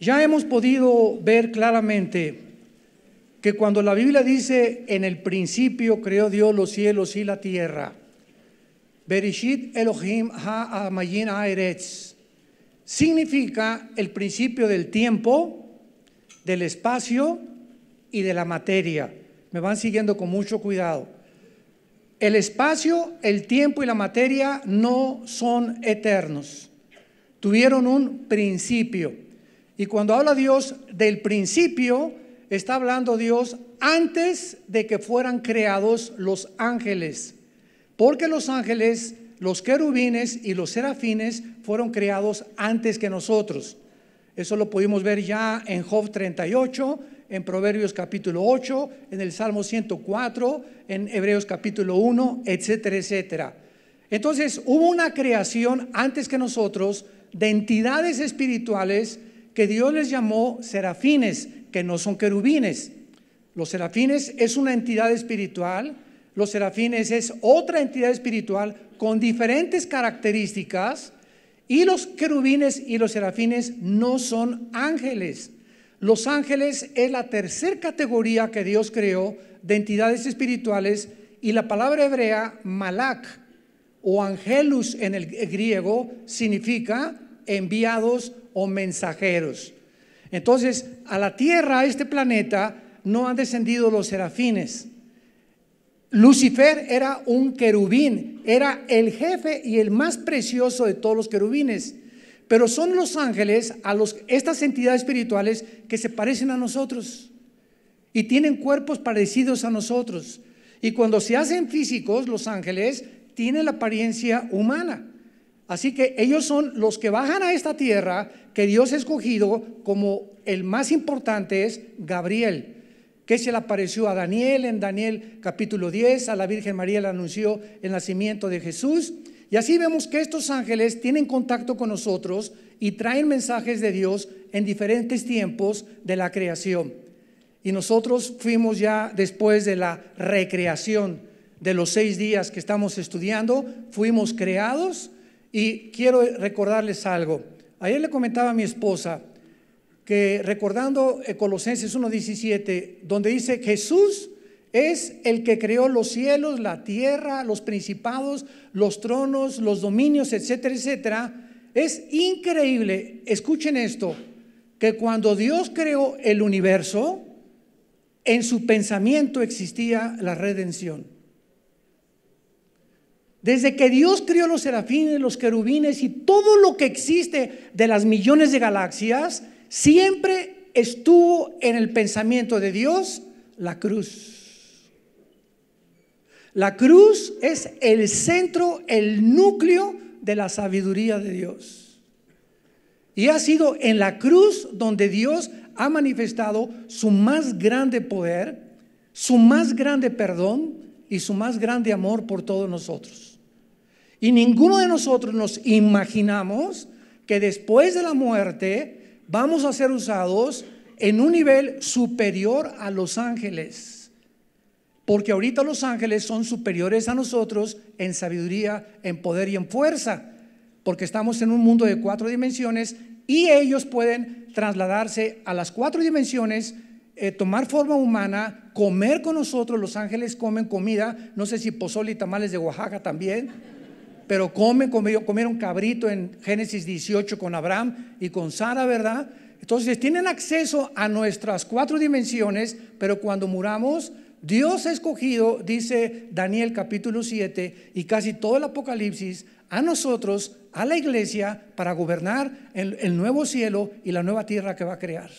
Ya hemos podido ver claramente que cuando la Biblia dice en el principio creó Dios los cielos y la tierra, Berishit Elohim significa el principio del tiempo, del espacio y de la materia. Me van siguiendo con mucho cuidado. El espacio, el tiempo y la materia no son eternos. Tuvieron un principio. Y cuando habla Dios del principio, está hablando Dios antes de que fueran creados los ángeles. Porque los ángeles, los querubines y los serafines fueron creados antes que nosotros. Eso lo pudimos ver ya en Job 38, en Proverbios capítulo 8, en el Salmo 104, en Hebreos capítulo 1, etcétera, etcétera. Entonces hubo una creación antes que nosotros de entidades espirituales que Dios les llamó serafines, que no son querubines. Los serafines es una entidad espiritual, los serafines es otra entidad espiritual con diferentes características y los querubines y los serafines no son ángeles. Los ángeles es la tercera categoría que Dios creó de entidades espirituales y la palabra hebrea malak o angelus en el griego significa enviados o mensajeros. Entonces, a la tierra, a este planeta, no han descendido los serafines. Lucifer era un querubín, era el jefe y el más precioso de todos los querubines. Pero son los ángeles, a los, estas entidades espirituales que se parecen a nosotros y tienen cuerpos parecidos a nosotros. Y cuando se hacen físicos, los ángeles tienen la apariencia humana. Así que ellos son los que bajan a esta tierra que Dios ha escogido como el más importante es Gabriel, que se le apareció a Daniel en Daniel capítulo 10, a la Virgen María le anunció el nacimiento de Jesús. Y así vemos que estos ángeles tienen contacto con nosotros y traen mensajes de Dios en diferentes tiempos de la creación. Y nosotros fuimos ya después de la recreación de los seis días que estamos estudiando, fuimos creados y quiero recordarles algo. Ayer le comentaba a mi esposa que recordando eh, Colosenses 1.17, donde dice Jesús es el que creó los cielos, la tierra, los principados, los tronos, los dominios, etcétera, etcétera. Es increíble, escuchen esto, que cuando Dios creó el universo, en su pensamiento existía la redención. Desde que Dios crió los serafines, los querubines y todo lo que existe de las millones de galaxias, siempre estuvo en el pensamiento de Dios la cruz. La cruz es el centro, el núcleo de la sabiduría de Dios. Y ha sido en la cruz donde Dios ha manifestado su más grande poder, su más grande perdón y su más grande amor por todos nosotros. Y ninguno de nosotros nos imaginamos que después de la muerte vamos a ser usados en un nivel superior a los ángeles. Porque ahorita los ángeles son superiores a nosotros en sabiduría, en poder y en fuerza. Porque estamos en un mundo de cuatro dimensiones y ellos pueden trasladarse a las cuatro dimensiones, eh, tomar forma humana, comer con nosotros. Los ángeles comen comida, no sé si pozole y tamales de Oaxaca también pero comen, comieron cabrito en Génesis 18 con Abraham y con Sara, ¿verdad? Entonces tienen acceso a nuestras cuatro dimensiones, pero cuando muramos, Dios ha escogido, dice Daniel capítulo 7 y casi todo el Apocalipsis, a nosotros, a la iglesia, para gobernar el, el nuevo cielo y la nueva tierra que va a crear.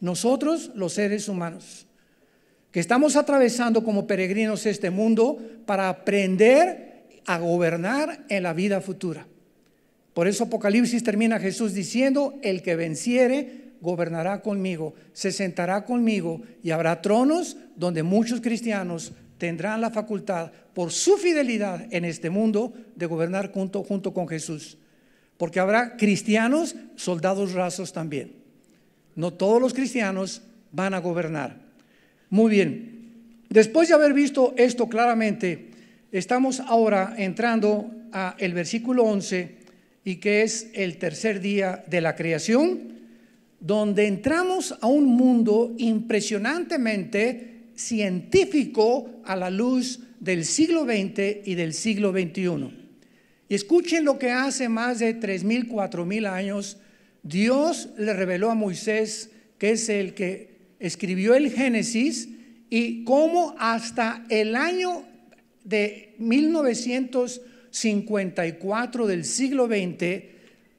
Nosotros, los seres humanos, que estamos atravesando como peregrinos este mundo para aprender a gobernar en la vida futura. Por eso Apocalipsis termina Jesús diciendo, el que venciere gobernará conmigo, se sentará conmigo y habrá tronos donde muchos cristianos tendrán la facultad por su fidelidad en este mundo de gobernar junto, junto con Jesús. Porque habrá cristianos, soldados rasos también. No todos los cristianos van a gobernar. Muy bien, después de haber visto esto claramente, Estamos ahora entrando a el versículo 11 y que es el tercer día de la creación, donde entramos a un mundo impresionantemente científico a la luz del siglo XX y del siglo XXI. Y escuchen lo que hace más de 3.000, 4.000 años Dios le reveló a Moisés, que es el que escribió el Génesis, y cómo hasta el año de 1954 del siglo XX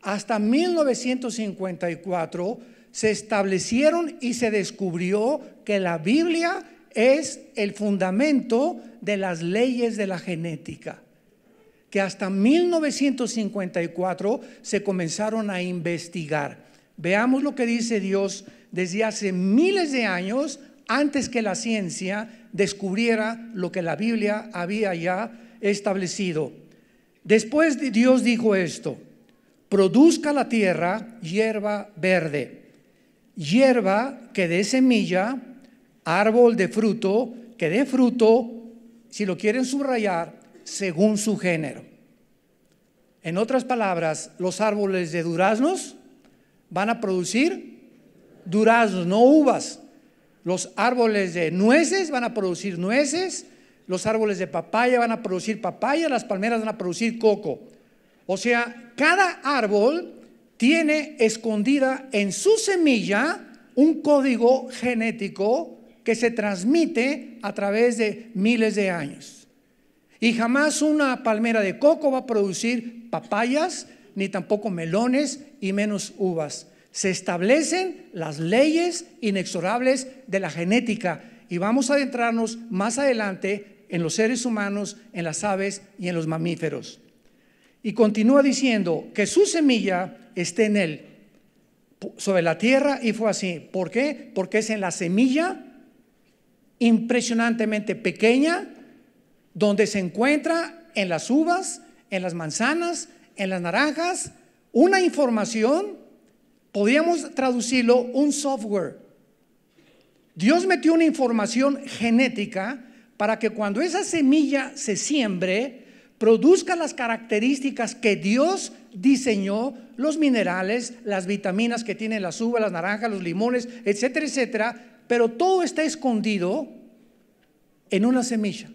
hasta 1954 se establecieron y se descubrió que la Biblia es el fundamento de las leyes de la genética, que hasta 1954 se comenzaron a investigar. Veamos lo que dice Dios desde hace miles de años, antes que la ciencia, descubriera lo que la Biblia había ya establecido. Después Dios dijo esto, produzca la tierra hierba verde, hierba que dé semilla, árbol de fruto, que dé fruto, si lo quieren subrayar, según su género. En otras palabras, los árboles de duraznos van a producir duraznos, no uvas. Los árboles de nueces van a producir nueces, los árboles de papaya van a producir papaya, las palmeras van a producir coco. O sea, cada árbol tiene escondida en su semilla un código genético que se transmite a través de miles de años. Y jamás una palmera de coco va a producir papayas, ni tampoco melones y menos uvas se establecen las leyes inexorables de la genética y vamos a adentrarnos más adelante en los seres humanos, en las aves y en los mamíferos. Y continúa diciendo que su semilla esté en él, sobre la tierra, y fue así. ¿Por qué? Porque es en la semilla impresionantemente pequeña, donde se encuentra en las uvas, en las manzanas, en las naranjas, una información podríamos traducirlo un software. Dios metió una información genética para que cuando esa semilla se siembre, produzca las características que Dios diseñó, los minerales, las vitaminas que tienen las uvas, las naranjas, los limones, etcétera, etcétera, pero todo está escondido en una semilla.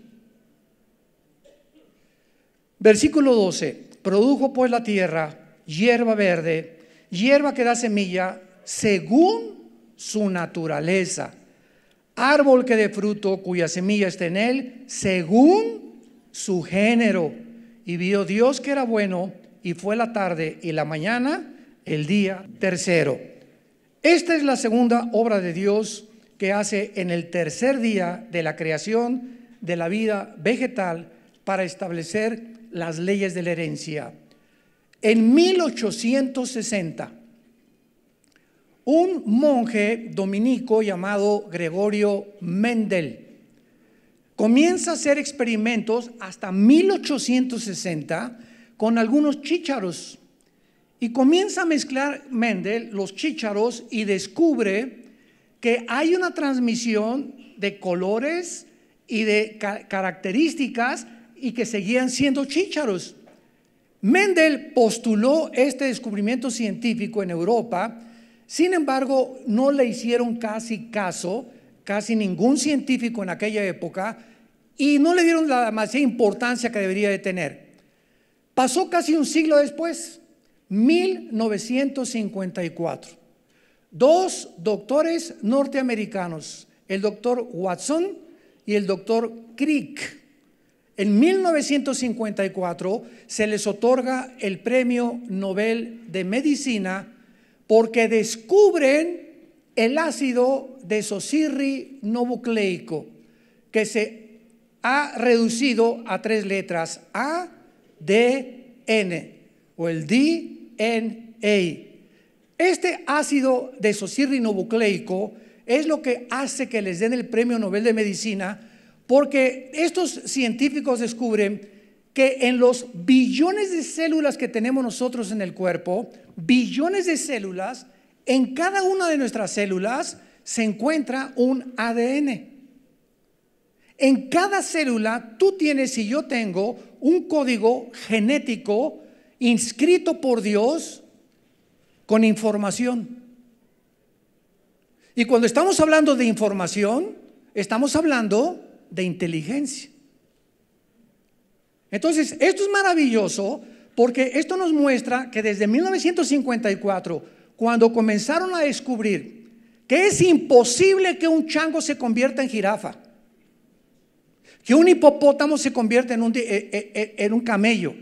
Versículo 12, produjo pues la tierra hierba verde, hierba que da semilla según su naturaleza, árbol que dé fruto cuya semilla está en él según su género. Y vio Dios que era bueno y fue la tarde y la mañana el día tercero. Esta es la segunda obra de Dios que hace en el tercer día de la creación de la vida vegetal para establecer las leyes de la herencia. En 1860, un monje dominico llamado Gregorio Mendel comienza a hacer experimentos hasta 1860 con algunos chícharos y comienza a mezclar Mendel los chícharos y descubre que hay una transmisión de colores y de características y que seguían siendo chícharos. Mendel postuló este descubrimiento científico en Europa, sin embargo no le hicieron casi caso, casi ningún científico en aquella época, y no le dieron la demasiada importancia que debería de tener. Pasó casi un siglo después, 1954. Dos doctores norteamericanos, el doctor Watson y el doctor Crick, en 1954 se les otorga el Premio Nobel de Medicina porque descubren el ácido de desoxirribonucleico que se ha reducido a tres letras A, D, N o el DNA. Este ácido de desoxirribonucleico es lo que hace que les den el Premio Nobel de Medicina porque estos científicos descubren que en los billones de células que tenemos nosotros en el cuerpo, billones de células, en cada una de nuestras células se encuentra un ADN. En cada célula tú tienes y yo tengo un código genético inscrito por Dios con información. Y cuando estamos hablando de información, estamos hablando de inteligencia. Entonces, esto es maravilloso porque esto nos muestra que desde 1954, cuando comenzaron a descubrir que es imposible que un chango se convierta en jirafa, que un hipopótamo se convierta en un, eh, eh, eh, en un camello,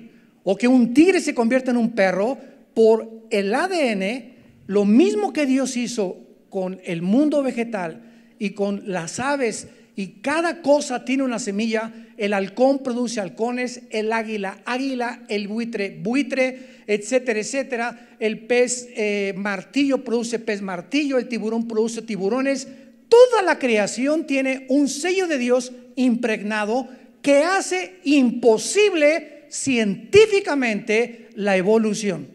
o que un tigre se convierta en un perro, por el ADN, lo mismo que Dios hizo con el mundo vegetal y con las aves y cada cosa tiene una semilla. El halcón produce halcones, el águila, águila, el buitre, buitre, etcétera, etcétera. El pez eh, martillo produce pez martillo, el tiburón produce tiburones. Toda la creación tiene un sello de Dios impregnado que hace imposible científicamente la evolución.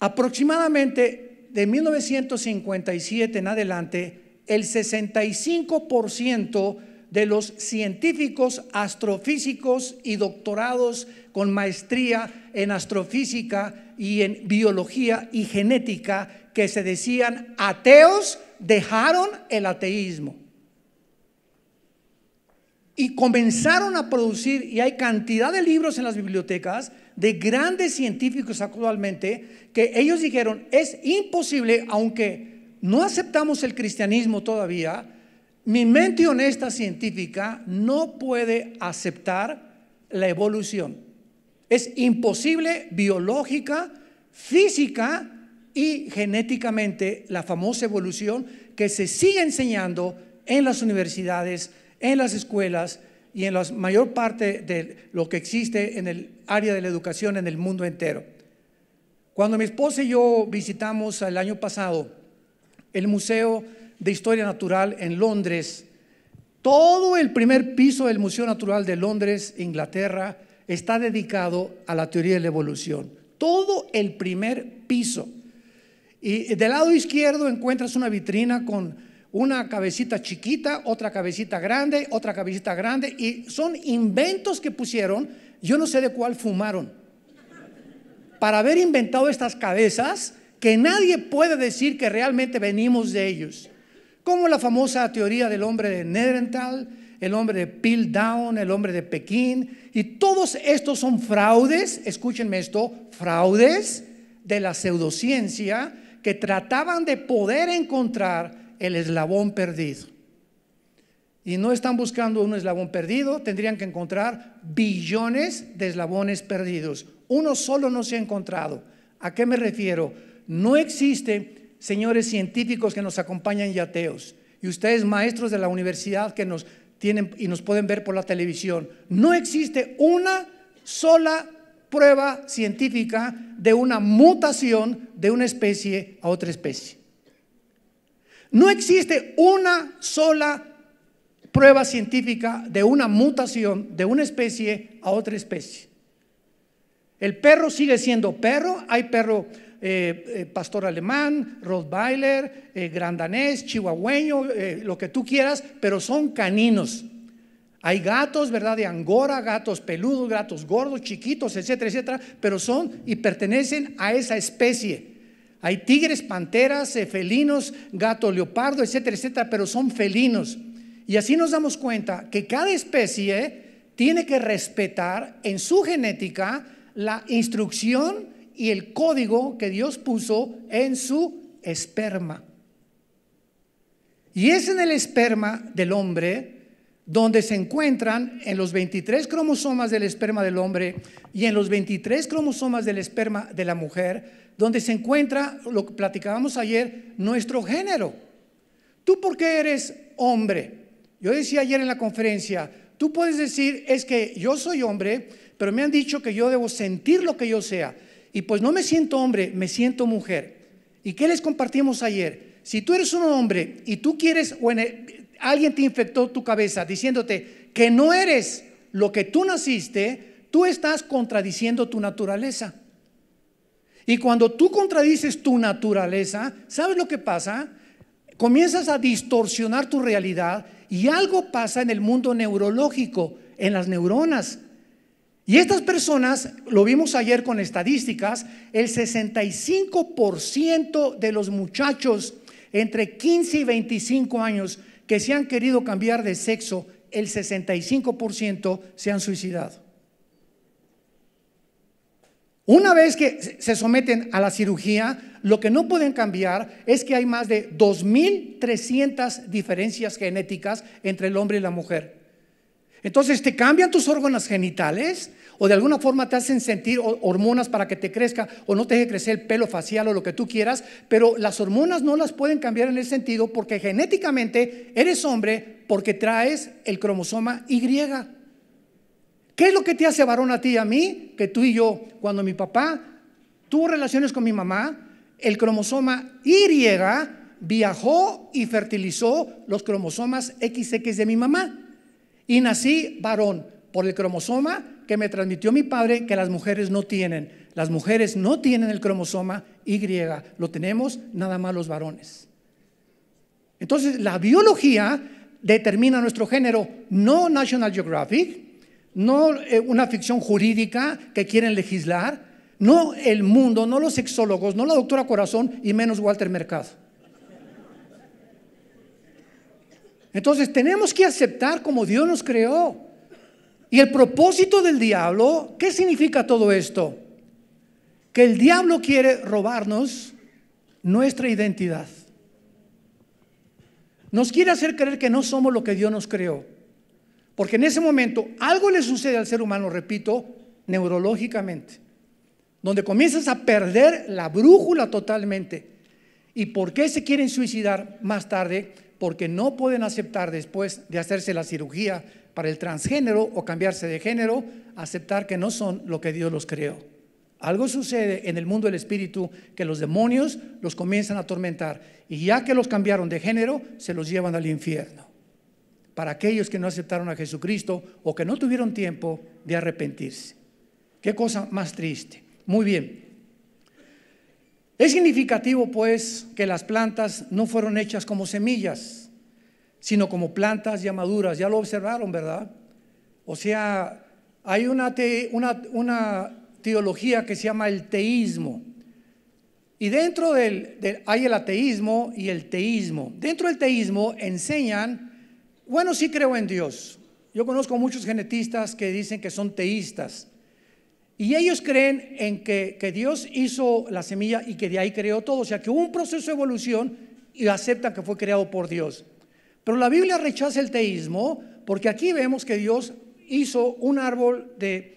Aproximadamente de 1957 en adelante, el 65% de los científicos astrofísicos y doctorados con maestría en astrofísica y en biología y genética que se decían ateos dejaron el ateísmo y comenzaron a producir, y hay cantidad de libros en las bibliotecas de grandes científicos actualmente que ellos dijeron, es imposible, aunque no aceptamos el cristianismo todavía, mi mente honesta científica no puede aceptar la evolución. Es imposible biológica, física y genéticamente la famosa evolución que se sigue enseñando en las universidades, en las escuelas y en la mayor parte de lo que existe en el área de la educación en el mundo entero. Cuando mi esposa y yo visitamos el año pasado el Museo de Historia Natural en Londres, todo el primer piso del Museo Natural de Londres, Inglaterra, está dedicado a la teoría de la evolución. Todo el primer piso. Y del lado izquierdo encuentras una vitrina con una cabecita chiquita, otra cabecita grande, otra cabecita grande, y son inventos que pusieron yo no sé de cuál fumaron. Para haber inventado estas cabezas que nadie puede decir que realmente venimos de ellos. Como la famosa teoría del hombre de Nedental, el hombre de Piltdown, el hombre de Pekín, y todos estos son fraudes, escúchenme esto, fraudes de la pseudociencia que trataban de poder encontrar el eslabón perdido. Y no están buscando un eslabón perdido, tendrían que encontrar billones de eslabones perdidos. Uno solo no se ha encontrado. ¿A qué me refiero? No existe, señores científicos que nos acompañan y ateos. Y ustedes, maestros de la universidad que nos tienen y nos pueden ver por la televisión, no existe una sola prueba científica de una mutación de una especie a otra especie. No existe una sola prueba prueba científica de una mutación de una especie a otra especie. El perro sigue siendo perro, hay perro eh, eh, pastor alemán, Rottweiler, eh, grandanés, chihuahueño, lo que tú quieras, pero son caninos. Hay gatos, ¿verdad? De Angora, gatos peludos, gatos gordos, chiquitos, etcétera, etcétera, pero son y pertenecen a esa especie. Hay tigres, panteras, felinos, gato leopardo, etcétera, etcétera, pero son felinos. Y así nos damos cuenta que cada especie tiene que respetar en su genética la instrucción y el código que Dios puso en su esperma. Y es en el esperma del hombre donde se encuentran en los 23 cromosomas del esperma del hombre y en los 23 cromosomas del esperma de la mujer, donde se encuentra, lo que platicábamos ayer, nuestro género. ¿Tú por qué eres hombre? Yo decía ayer en la conferencia, tú puedes decir, es que yo soy hombre, pero me han dicho que yo debo sentir lo que yo sea. Y pues no me siento hombre, me siento mujer. ¿Y qué les compartimos ayer? Si tú eres un hombre y tú quieres, o alguien te infectó tu cabeza diciéndote que no eres lo que tú naciste, tú estás contradiciendo tu naturaleza. Y cuando tú contradices tu naturaleza, ¿sabes lo que pasa? Comienzas a distorsionar tu realidad y algo pasa en el mundo neurológico, en las neuronas. Y estas personas, lo vimos ayer con estadísticas, el 65% de los muchachos entre 15 y 25 años que se han querido cambiar de sexo, el 65% se han suicidado. Una vez que se someten a la cirugía, lo que no pueden cambiar es que hay más de 2.300 diferencias genéticas entre el hombre y la mujer. Entonces te cambian tus órganos genitales o de alguna forma te hacen sentir hormonas para que te crezca o no te deje crecer el pelo facial o lo que tú quieras, pero las hormonas no las pueden cambiar en el sentido porque genéticamente eres hombre porque traes el cromosoma Y. ¿Qué es lo que te hace varón a ti y a mí? Que tú y yo, cuando mi papá tuvo relaciones con mi mamá, el cromosoma Y viajó y fertilizó los cromosomas XX de mi mamá. Y nací varón por el cromosoma que me transmitió mi padre que las mujeres no tienen. Las mujeres no tienen el cromosoma Y, lo tenemos nada más los varones. Entonces, la biología determina nuestro género, no National Geographic, no eh, una ficción jurídica que quieren legislar, no el mundo, no los sexólogos, no la doctora Corazón y menos Walter Mercado. Entonces tenemos que aceptar como Dios nos creó. Y el propósito del diablo, ¿qué significa todo esto? Que el diablo quiere robarnos nuestra identidad. Nos quiere hacer creer que no somos lo que Dios nos creó. Porque en ese momento algo le sucede al ser humano, repito, neurológicamente, donde comienzas a perder la brújula totalmente. ¿Y por qué se quieren suicidar más tarde? Porque no pueden aceptar después de hacerse la cirugía para el transgénero o cambiarse de género, aceptar que no son lo que Dios los creó. Algo sucede en el mundo del espíritu que los demonios los comienzan a atormentar y ya que los cambiaron de género, se los llevan al infierno para aquellos que no aceptaron a Jesucristo o que no tuvieron tiempo de arrepentirse. Qué cosa más triste. Muy bien. Es significativo pues que las plantas no fueron hechas como semillas, sino como plantas ya maduras. Ya lo observaron, ¿verdad? O sea, hay una, una, teología que se llama el teísmo. Y dentro del, del hay el ateísmo y el teísmo. Dentro del teísmo enseñan bueno, sí creo en Dios. Yo conozco muchos genetistas que dicen que son teístas. Y ellos creen en que, Dios hizo la semilla y que de ahí creó todo. O sea, que hubo un proceso de evolución y aceptan que fue creado por Dios. Pero la Biblia rechaza el teísmo porque aquí vemos que Dios hizo un árbol de,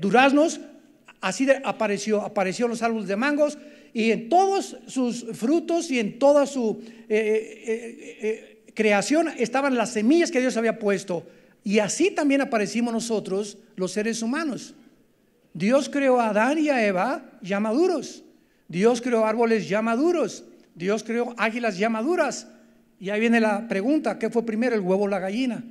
duraznos, así apareció, aparecieron los árboles de mangos y en todos sus frutos y en toda su... Eh, eh, eh, creación estaban las semillas que Dios había puesto. Y así también aparecimos nosotros, los seres humanos. Dios creó a Adán y a Eva ya maduros. Dios creó árboles ya maduros. Dios creó águilas ya maduras. Y ahí viene la pregunta, ¿qué fue primero, el huevo o la gallina?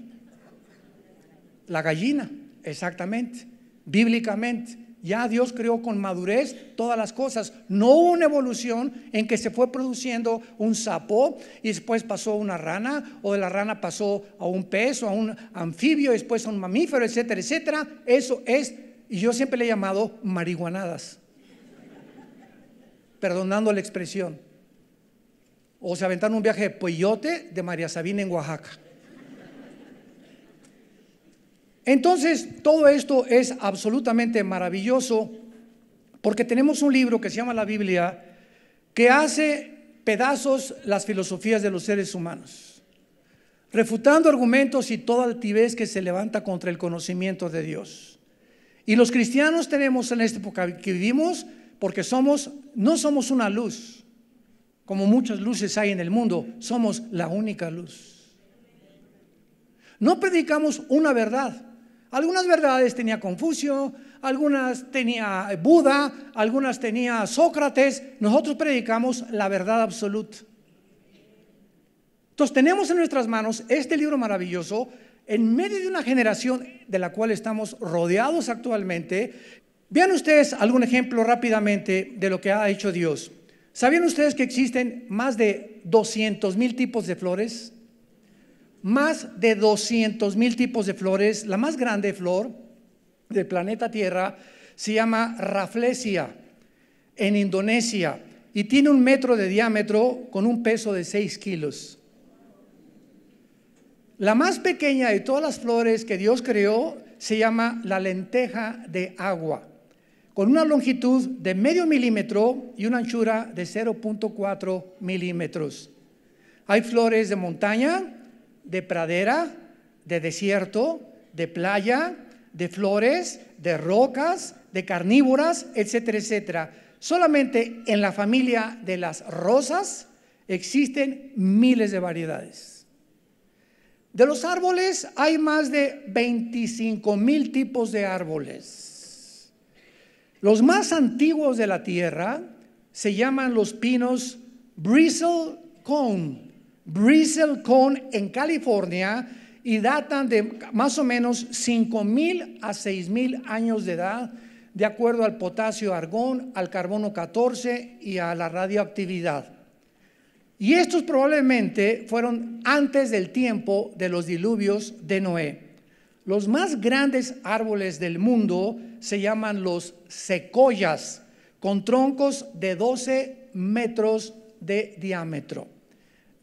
La gallina, exactamente, bíblicamente. Ya Dios creó con madurez todas las cosas. No una evolución en que se fue produciendo un sapo y después pasó una rana o de la rana pasó a un pez o a un anfibio, y después a un mamífero, etcétera, etcétera. Eso es, y yo siempre le he llamado marihuanadas, perdonando la expresión. O se aventaron un viaje de pollote de María Sabina en Oaxaca. Entonces, todo esto es absolutamente maravilloso porque tenemos un libro que se llama la Biblia que hace pedazos las filosofías de los seres humanos, refutando argumentos y toda altivez que se levanta contra el conocimiento de Dios. Y los cristianos tenemos en esta época que vivimos porque somos no somos una luz, como muchas luces hay en el mundo, somos la única luz. No predicamos una verdad, algunas verdades tenía Confucio, algunas tenía Buda, algunas tenía Sócrates. Nosotros predicamos la verdad absoluta. Entonces tenemos en nuestras manos este libro maravilloso en medio de una generación de la cual estamos rodeados actualmente. Vean ustedes algún ejemplo rápidamente de lo que ha hecho Dios. ¿Sabían ustedes que existen más de 200 mil tipos de flores? más de 200 mil tipos de flores. La más grande flor del planeta Tierra se llama Raflesia en Indonesia y tiene un metro de diámetro con un peso de 6 kilos. La más pequeña de todas las flores que Dios creó se llama la lenteja de agua, con una longitud de medio milímetro y una anchura de 0.4 milímetros. Hay flores de montaña, de pradera, de desierto, de playa, de flores, de rocas, de carnívoras, etcétera, etcétera. Solamente en la familia de las rosas existen miles de variedades. De los árboles hay más de 25 mil tipos de árboles. Los más antiguos de la tierra se llaman los pinos bristle cone Bristle en California y datan de más o menos 5.000 a 6.000 años de edad, de acuerdo al potasio argón, al carbono 14 y a la radioactividad. Y estos probablemente fueron antes del tiempo de los diluvios de Noé. Los más grandes árboles del mundo se llaman los secoyas, con troncos de 12 metros de diámetro.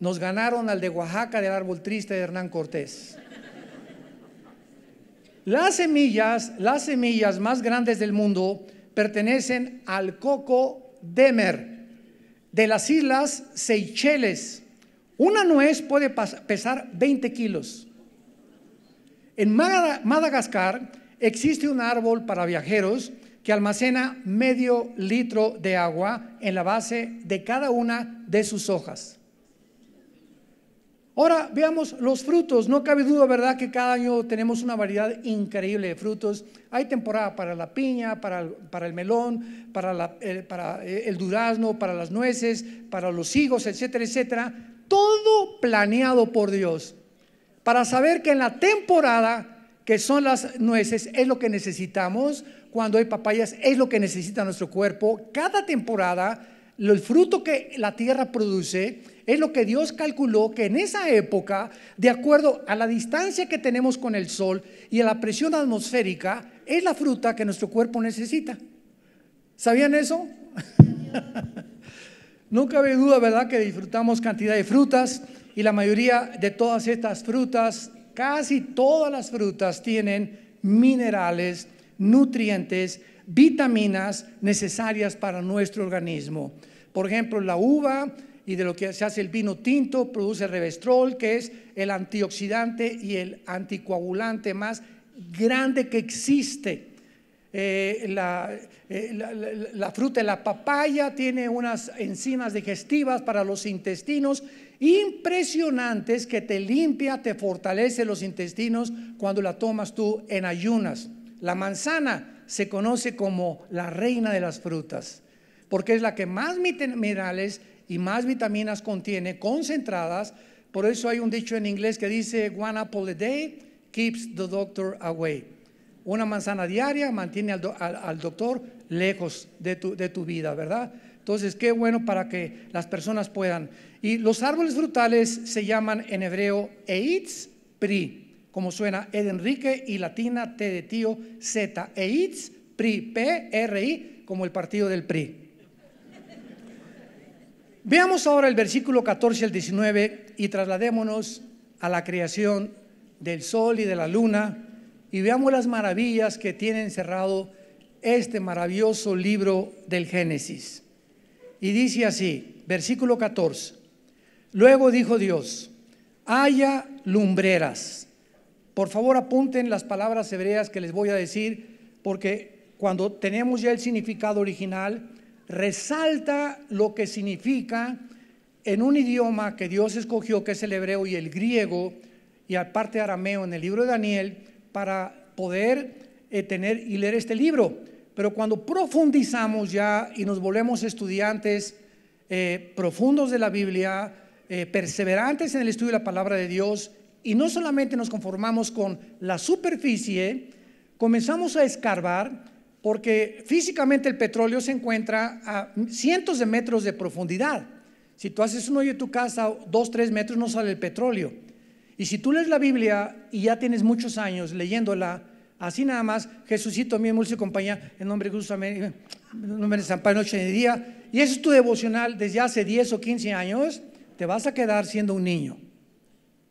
Nos ganaron al de Oaxaca del árbol triste de Hernán Cortés. Las semillas, las semillas más grandes del mundo pertenecen al coco Demer de las islas Seychelles. Una nuez puede pesar 20 kilos. En Madagascar existe un árbol para viajeros que almacena medio litro de agua en la base de cada una de sus hojas. Ahora veamos los frutos. No cabe duda, ¿verdad?, que cada año tenemos una variedad increíble de frutos. Hay temporada para la piña, para el, el melón, para, eh, para eh, el durazno, para las nueces, para los higos, etcétera, etcétera. Todo planeado por Dios para saber que en la temporada que son las nueces es lo que necesitamos, cuando hay papayas es lo que necesita nuestro cuerpo. Cada temporada el fruto que la tierra produce es lo que Dios calculó que en esa época, de acuerdo a la distancia que tenemos con el sol y a la presión atmosférica, es la fruta que nuestro cuerpo necesita. ¿Sabían eso? Nunca había duda, ¿verdad?, que disfrutamos cantidad de frutas y la mayoría de todas estas frutas, casi todas las frutas tienen minerales, nutrientes, vitaminas necesarias para nuestro organismo. Por ejemplo, la uva y de lo que se hace el vino tinto produce revestrol, que es el antioxidante y el anticoagulante más grande que existe. Eh, eh, la, la, fruta de la papaya tiene unas enzimas digestivas para los intestinos impresionantes que te limpia, te fortalece los intestinos cuando la tomas tú en ayunas. La manzana se conoce como la reina de las frutas porque es la que más minerales y más vitaminas contiene, concentradas. Por eso hay un dicho en inglés que dice, one apple a day keeps the doctor away. Una manzana diaria mantiene al, al, doctor lejos de tu, de tu vida, ¿verdad? Entonces, qué bueno para que las personas puedan. Y los árboles frutales se llaman en hebreo Eitz Pri, como suena Ed Enrique y latina T de tío Z. Eitz Pri, P-R-I, como el partido del PRI. Veamos ahora el versículo 14 al 19 y trasladémonos a la creación del sol y de la luna y veamos las maravillas que tiene encerrado este maravilloso libro del Génesis. Y dice así, versículo 14, luego dijo Dios, haya lumbreras. Por favor apunten las palabras hebreas que les voy a decir porque cuando tenemos ya el significado original, resalta lo que significa en un idioma que Dios escogió, que es el hebreo y el griego, y aparte arameo en el libro de Daniel, para poder eh, tener y leer este libro. Pero cuando profundizamos ya y nos volvemos estudiantes eh, profundos de la Biblia, eh, perseverantes en el estudio de la palabra de Dios, y no solamente nos conformamos con la superficie, comenzamos a escarbar porque físicamente el petróleo se encuentra a cientos de metros de profundidad. Si tú haces un hoyo en tu casa, dos, tres metros no sale el petróleo. Y si tú lees la Biblia y ya tienes muchos años leyéndola, así nada más, Jesucito, mi dulce compañía, en nombre de Jesús, en nombre de San Padre, noche y día, y eso es tu devocional desde hace 10 o 15 años, te vas a quedar siendo un niño.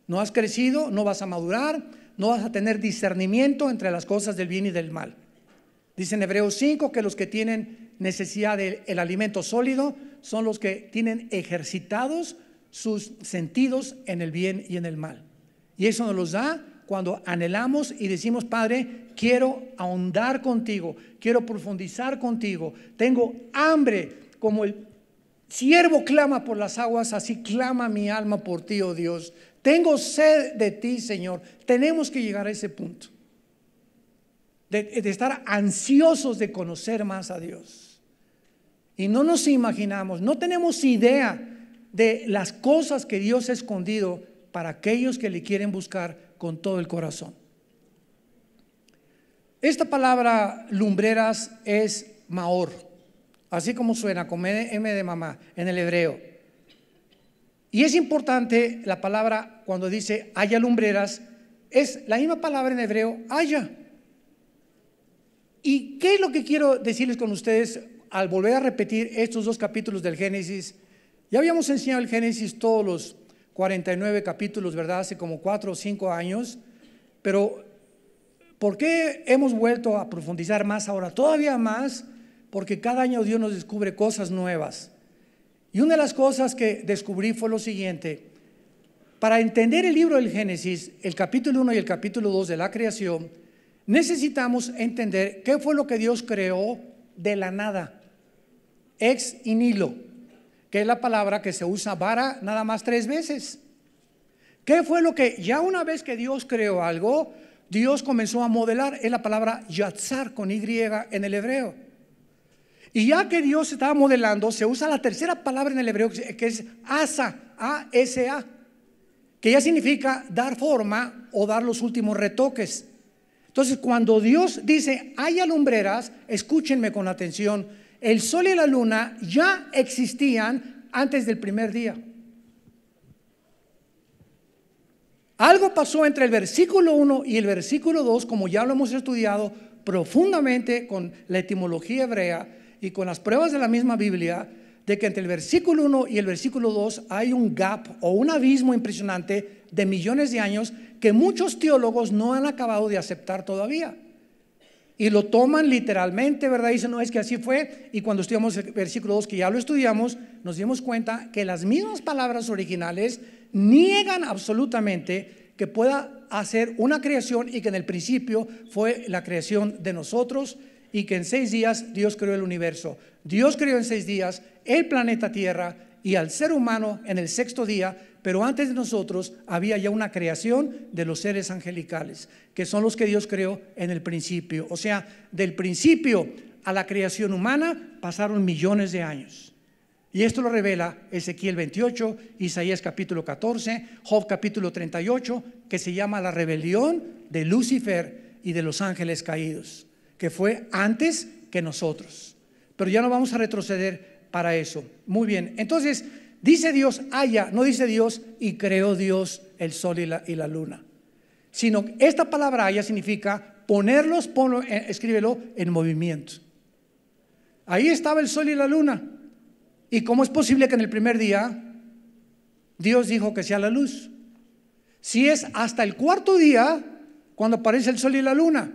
No has crecido, no vas a madurar, no vas a tener discernimiento entre las cosas del bien y del mal. Dice en Hebreos 5 que los que tienen necesidad del alimento sólido son los que tienen ejercitados sus sentidos en el bien y en el mal. Y eso nos los da cuando anhelamos y decimos, Padre, quiero ahondar contigo, quiero profundizar contigo, tengo hambre, como el siervo clama por las aguas, así clama mi alma por ti, oh Dios. Tengo sed de ti, Señor. Tenemos que llegar a ese punto de, estar ansiosos de conocer más a Dios. Y no nos imaginamos, no tenemos idea de las cosas que Dios ha escondido para aquellos que le quieren buscar con todo el corazón. Esta palabra lumbreras es maor, así como suena con M de mamá en el hebreo. Y es importante la palabra cuando dice haya lumbreras, es la misma palabra en hebreo haya. ¿Y qué es lo que quiero decirles con ustedes al volver a repetir estos dos capítulos del Génesis? Ya habíamos enseñado el Génesis todos los 49 capítulos, ¿verdad? Hace como 4 o 5 años, pero ¿por qué hemos vuelto a profundizar más ahora? Todavía más, porque cada año Dios nos descubre cosas nuevas. Y una de las cosas que descubrí fue lo siguiente. Para entender el libro del Génesis, el capítulo 1 y el capítulo 2 de la creación, necesitamos entender qué fue lo que Dios creó de la nada. Ex inilo, que es la palabra que se usa para nada más tres veces. ¿Qué fue lo que ya una vez que Dios creó algo, Dios comenzó a modelar? Es la palabra yatzar con Y en el hebreo. Y ya que Dios estaba modelando, se usa la tercera palabra en el hebreo que es asa, a a que ya significa dar forma o dar los últimos retoques. Entonces, cuando Dios dice, hay alumbreras, escúchenme con atención, el sol y la luna ya existían antes del primer día. Algo pasó entre el versículo 1 y el versículo 2, como ya lo hemos estudiado profundamente con la etimología hebrea y con las pruebas de la misma Biblia, de que entre el versículo 1 y el versículo 2 hay un gap o un abismo impresionante de millones de años que muchos teólogos no han acabado de aceptar todavía. Y lo toman literalmente, ¿verdad? Dicen, no, es que así fue. Y cuando estudiamos el versículo 2, que ya lo estudiamos, nos dimos cuenta que las mismas palabras originales niegan absolutamente que pueda hacer una creación y que en el principio fue la creación de nosotros y que en seis días Dios creó el universo. Dios creó en seis días el planeta Tierra y al ser humano en el sexto día pero antes de nosotros había ya una creación de los seres angelicales, que son los que Dios creó en el principio. O sea, del principio a la creación humana pasaron millones de años. Y esto lo revela Ezequiel 28, Isaías capítulo 14, Job capítulo 38, que se llama la rebelión de Lucifer y de los ángeles caídos, que fue antes que nosotros. Pero ya no vamos a retroceder para eso. Muy bien, entonces Dice Dios haya, ah, no dice Dios y creó Dios el sol y la, luna. Sino esta palabra haya significa ponerlos, ponlo, eh, escríbelo, en movimiento. Ahí estaba el sol y la luna. ¿Y cómo es posible que en el primer día Dios dijo que sea la luz? Si es hasta el cuarto día cuando aparece el sol y la luna.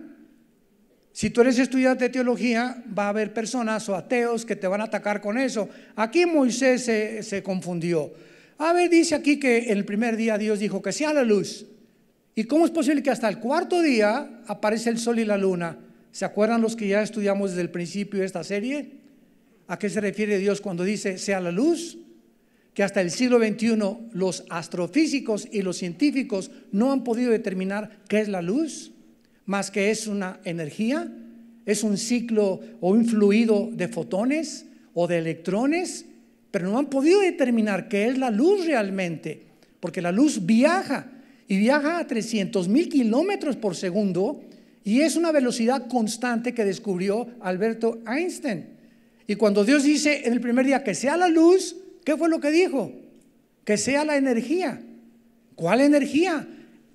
Si tú eres estudiante de teología, va a haber personas o ateos que te van a atacar con eso. Aquí Moisés se, confundió. A ver, dice aquí que el primer día Dios dijo que sea la luz. ¿Y cómo es posible que hasta el cuarto día aparece el sol y la luna? ¿Se acuerdan los que ya estudiamos desde el principio de esta serie? ¿A qué se refiere Dios cuando dice sea la luz? Que hasta el siglo XXI los astrofísicos y los científicos no han podido determinar qué es la luz más que es una energía, es un ciclo o un fluido de fotones o de electrones, pero no han podido determinar qué es la luz realmente, porque la luz viaja y viaja a 300 mil kilómetros por segundo y es una velocidad constante que descubrió Alberto Einstein. Y cuando Dios dice en el primer día que sea la luz, ¿qué fue lo que dijo? Que sea la energía. ¿Cuál energía?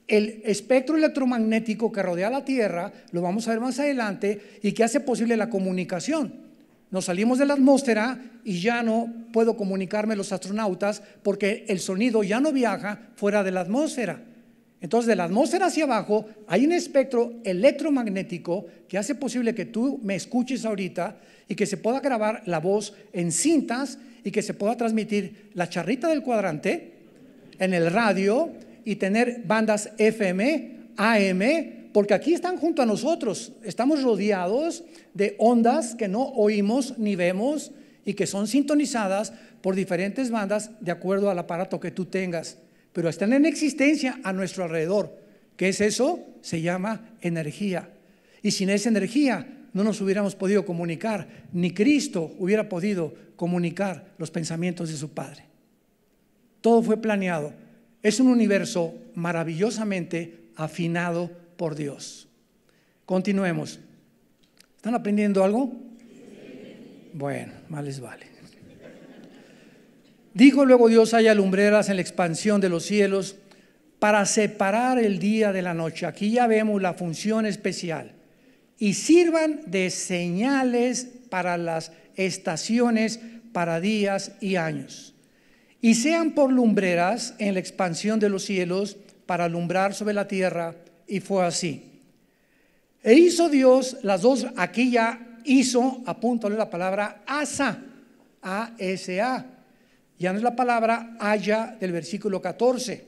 el espectro electromagnético que rodea la Tierra, lo vamos a ver más adelante, y que hace posible la comunicación. Nos salimos de la atmósfera y ya no puedo comunicarme los astronautas porque el sonido ya no viaja fuera de la atmósfera. Entonces, de la atmósfera hacia abajo hay un espectro electromagnético que hace posible que tú me escuches ahorita y que se pueda grabar la voz en cintas y que se pueda transmitir la charrita del cuadrante en el radio y tener bandas FM, AM, porque aquí están junto a nosotros. Estamos rodeados de ondas que no oímos ni vemos y que son sintonizadas por diferentes bandas de acuerdo al aparato que tú tengas, pero están en existencia a nuestro alrededor. ¿Qué es eso? Se llama energía. Y sin esa energía no nos hubiéramos podido comunicar, ni Cristo hubiera podido comunicar los pensamientos de su Padre. Todo fue planeado es un universo maravillosamente afinado por Dios. Continuemos. ¿Están aprendiendo algo? Bueno, más les vale. Dijo luego Dios, hay alumbreras en la expansión de los cielos para separar el día de la noche. Aquí ya vemos la función especial. Y sirvan de señales para las estaciones, para días y años y sean por lumbreras en la expansión de los cielos para alumbrar sobre la tierra. Y fue así. E hizo Dios las dos, aquí ya hizo, apúntale la palabra asa, A-S-A. Ya no es la palabra haya del versículo 14.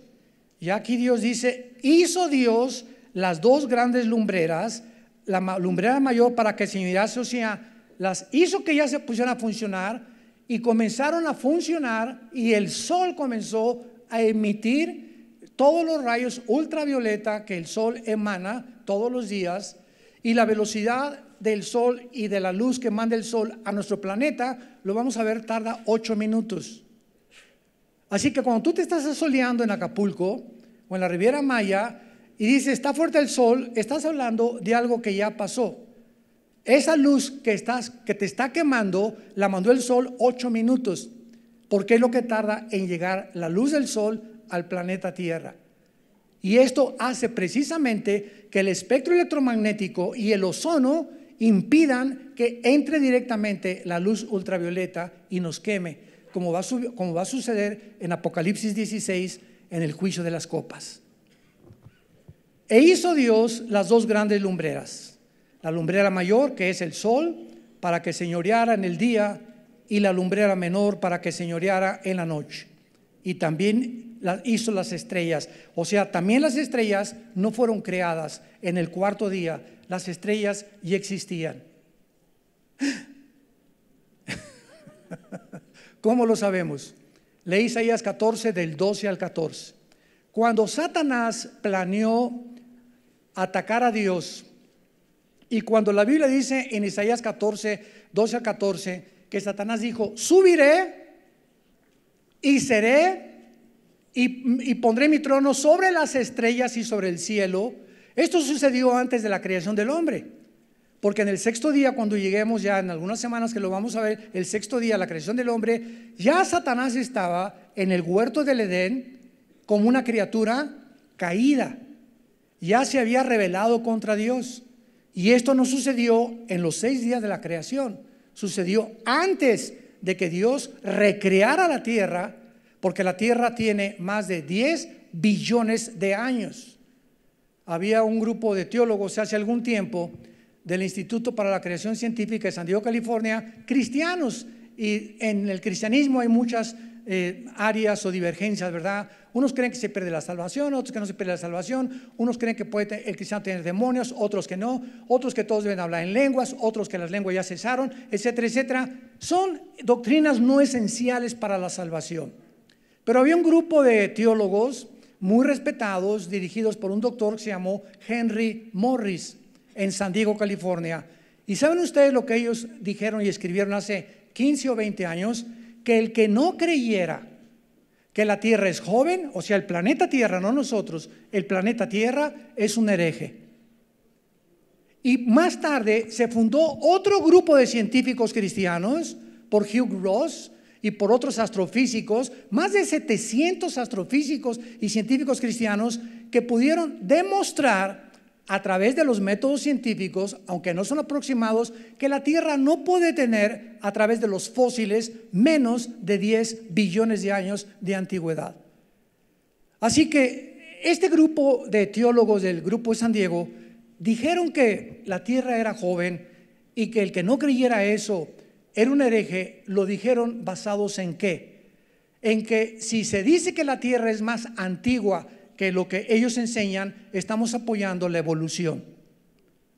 Y aquí Dios dice, hizo Dios las dos grandes lumbreras, la lumbrera mayor para que se mirase, o sea, las hizo que ya se pusieran a funcionar, y comenzaron a funcionar y el sol comenzó a emitir todos los rayos ultravioleta que el sol emana todos los días y la velocidad del sol y de la luz que manda el sol a nuestro planeta, lo vamos a ver, tarda ocho minutos. Así que cuando tú te estás asoleando en Acapulco o en la Riviera Maya y dices, está fuerte el sol, estás hablando de algo que ya pasó. Esa luz que, estás, que te está quemando la mandó el sol ocho minutos, porque es lo que tarda en llegar la luz del sol al planeta Tierra. Y esto hace precisamente que el espectro electromagnético y el ozono impidan que entre directamente la luz ultravioleta y nos queme, como va, como va a suceder en Apocalipsis 16 en el juicio de las copas. E hizo Dios las dos grandes lumbreras, la lumbrera mayor, que es el sol, para que señoreara en el día, y la lumbrera menor para que señoreara en la noche. Y también hizo las estrellas. O sea, también las estrellas no fueron creadas en el cuarto día, las estrellas ya existían. ¿Cómo lo sabemos? Leí Isaías 14 del 12 al 14. Cuando Satanás planeó atacar a Dios, y cuando la Biblia dice en Isaías 14, 12 al 14, que Satanás dijo, subiré y seré y, y pondré mi trono sobre las estrellas y sobre el cielo, esto sucedió antes de la creación del hombre. Porque en el sexto día, cuando lleguemos ya en algunas semanas que lo vamos a ver, el sexto día, la creación del hombre, ya Satanás estaba en el huerto del Edén como una criatura caída. Ya se había rebelado contra Dios. Y esto no sucedió en los seis días de la creación, sucedió antes de que Dios recreara la tierra, porque la tierra tiene más de 10 billones de años. Había un grupo de teólogos hace algún tiempo del Instituto para la Creación Científica de San Diego, California, cristianos, y en el cristianismo hay muchas eh, áreas o divergencias, ¿verdad? Unos creen que se pierde la salvación, otros que no se pierde la salvación, unos creen que puede el cristiano tener demonios, otros que no, otros que todos deben hablar en lenguas, otros que las lenguas ya cesaron, etcétera, etcétera. Son doctrinas no esenciales para la salvación. Pero había un grupo de teólogos muy respetados, dirigidos por un doctor que se llamó Henry Morris, en San Diego, California. ¿Y saben ustedes lo que ellos dijeron y escribieron hace 15 o 20 años? que el que no creyera que la Tierra es joven, o sea, el planeta Tierra, no nosotros, el planeta Tierra es un hereje. Y más tarde se fundó otro grupo de científicos cristianos por Hugh Ross y por otros astrofísicos, más de 700 astrofísicos y científicos cristianos que pudieron demostrar a través de los métodos científicos, aunque no son aproximados, que la Tierra no puede tener a través de los fósiles menos de 10 billones de años de antigüedad. Así que este grupo de teólogos del grupo de San Diego dijeron que la Tierra era joven y que el que no creyera eso era un hereje, lo dijeron basados en qué? En que si se dice que la Tierra es más antigua que lo que ellos enseñan estamos apoyando la evolución,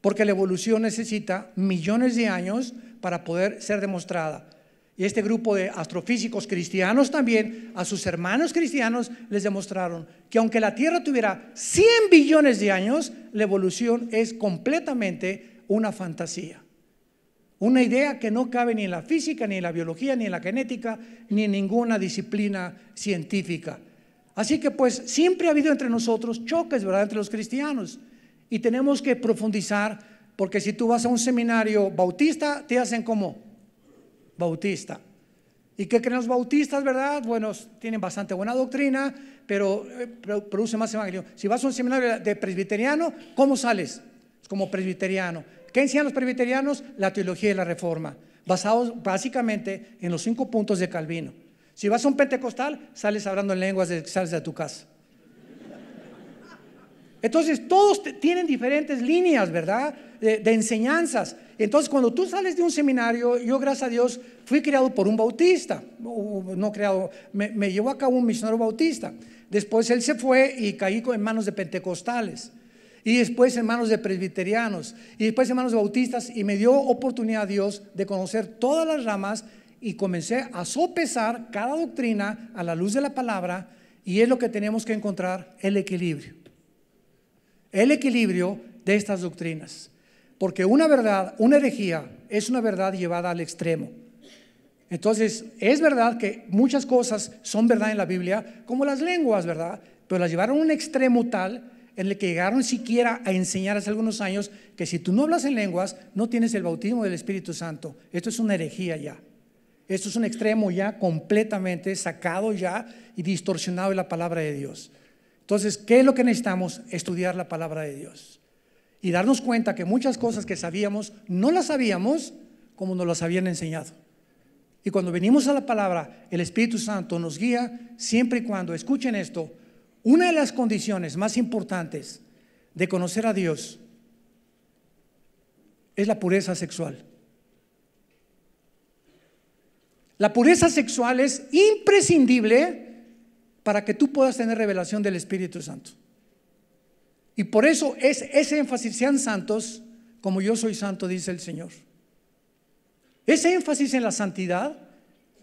porque la evolución necesita millones de años para poder ser demostrada. Y este grupo de astrofísicos cristianos también, a sus hermanos cristianos, les demostraron que aunque la Tierra tuviera 100 billones de años, la evolución es completamente una fantasía. Una idea que no cabe ni en la física, ni en la biología, ni en la genética, ni en ninguna disciplina científica. Así que pues siempre ha habido entre nosotros choques, ¿verdad?, entre los cristianos. Y tenemos que profundizar, porque si tú vas a un seminario bautista, te hacen como bautista. ¿Y qué creen los bautistas, verdad? Bueno, tienen bastante buena doctrina, pero eh, produce más evangelio. Si vas a un seminario de presbiteriano, ¿cómo sales? Como presbiteriano. ¿Qué enseñan los presbiterianos? La teología y la reforma, basados básicamente en los cinco puntos de Calvino. Si vas a un pentecostal, sales hablando en lenguas de sales de tu casa. Entonces, todos tienen diferentes líneas, ¿verdad? De, enseñanzas. Entonces, cuando tú sales de un seminario, yo, gracias a Dios, fui criado por un bautista. no creado me, me, llevó a cabo un misionero bautista. Después él se fue y caí en manos de pentecostales. Y después en manos de presbiterianos. Y después en manos de bautistas. Y me dio oportunidad a Dios de conocer todas las ramas y comencé a sopesar cada doctrina a la luz de la palabra y es lo que tenemos que encontrar, el equilibrio. El equilibrio de estas doctrinas. Porque una verdad, una herejía, es una verdad llevada al extremo. Entonces, es verdad que muchas cosas son verdad en la Biblia, como las lenguas, ¿verdad? Pero las llevaron a un extremo tal en el que llegaron siquiera a enseñar hace algunos años que si tú no hablas en lenguas, no tienes el bautismo del Espíritu Santo. Esto es una herejía ya. Esto es un extremo ya completamente sacado ya y distorsionado de la palabra de Dios. Entonces, ¿qué es lo que necesitamos? Estudiar la palabra de Dios y darnos cuenta que muchas cosas que sabíamos no las sabíamos como nos las habían enseñado. Y cuando venimos a la palabra, el Espíritu Santo nos guía siempre y cuando, escuchen esto, una de las condiciones más importantes de conocer a Dios es la pureza sexual. La pureza sexual es imprescindible para que tú puedas tener revelación del Espíritu Santo. Y por eso es ese énfasis, sean santos como yo soy santo, dice el Señor. Ese énfasis en la santidad,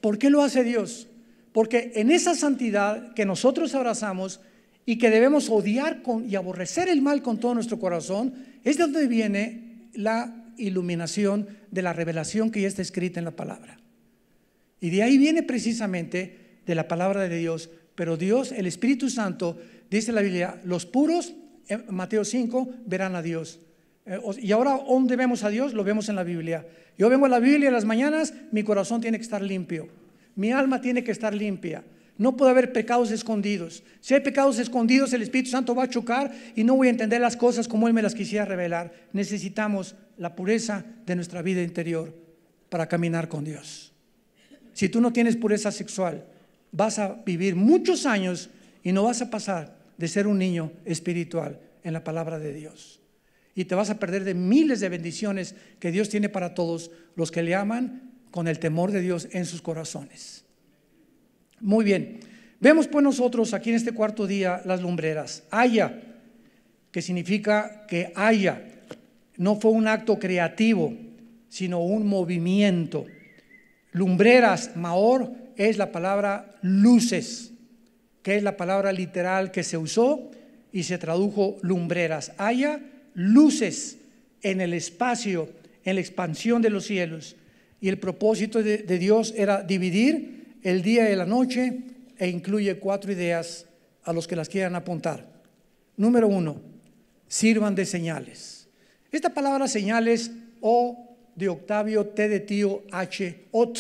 ¿por qué lo hace Dios? Porque en esa santidad que nosotros abrazamos y que debemos odiar con, y aborrecer el mal con todo nuestro corazón, es de donde viene la iluminación de la revelación que ya está escrita en la palabra. Y de ahí viene precisamente de la palabra de Dios. Pero Dios, el Espíritu Santo, dice la Biblia, los puros, en Mateo 5, verán a Dios. Eh, y ahora, ¿dónde vemos a Dios? Lo vemos en la Biblia. Yo vengo a la Biblia en las mañanas, mi corazón tiene que estar limpio. Mi alma tiene que estar limpia. No puede haber pecados escondidos. Si hay pecados escondidos, el Espíritu Santo va a chocar y no voy a entender las cosas como Él me las quisiera revelar. Necesitamos la pureza de nuestra vida interior para caminar con Dios si tú no tienes pureza sexual, vas a vivir muchos años y no vas a pasar de ser un niño espiritual en la palabra de Dios. Y te vas a perder de miles de bendiciones que Dios tiene para todos los que le aman con el temor de Dios en sus corazones. Muy bien, vemos pues nosotros aquí en este cuarto día las lumbreras. Haya, que significa que haya, no fue un acto creativo, sino un movimiento. Lumbreras, maor, es la palabra luces, que es la palabra literal que se usó y se tradujo lumbreras. Haya luces en el espacio, en la expansión de los cielos. Y el propósito de, Dios era dividir el día y la noche e incluye cuatro ideas a los que las quieran apuntar. Número uno, sirvan de señales. Esta palabra señales o de Octavio T de Tío H. Ot,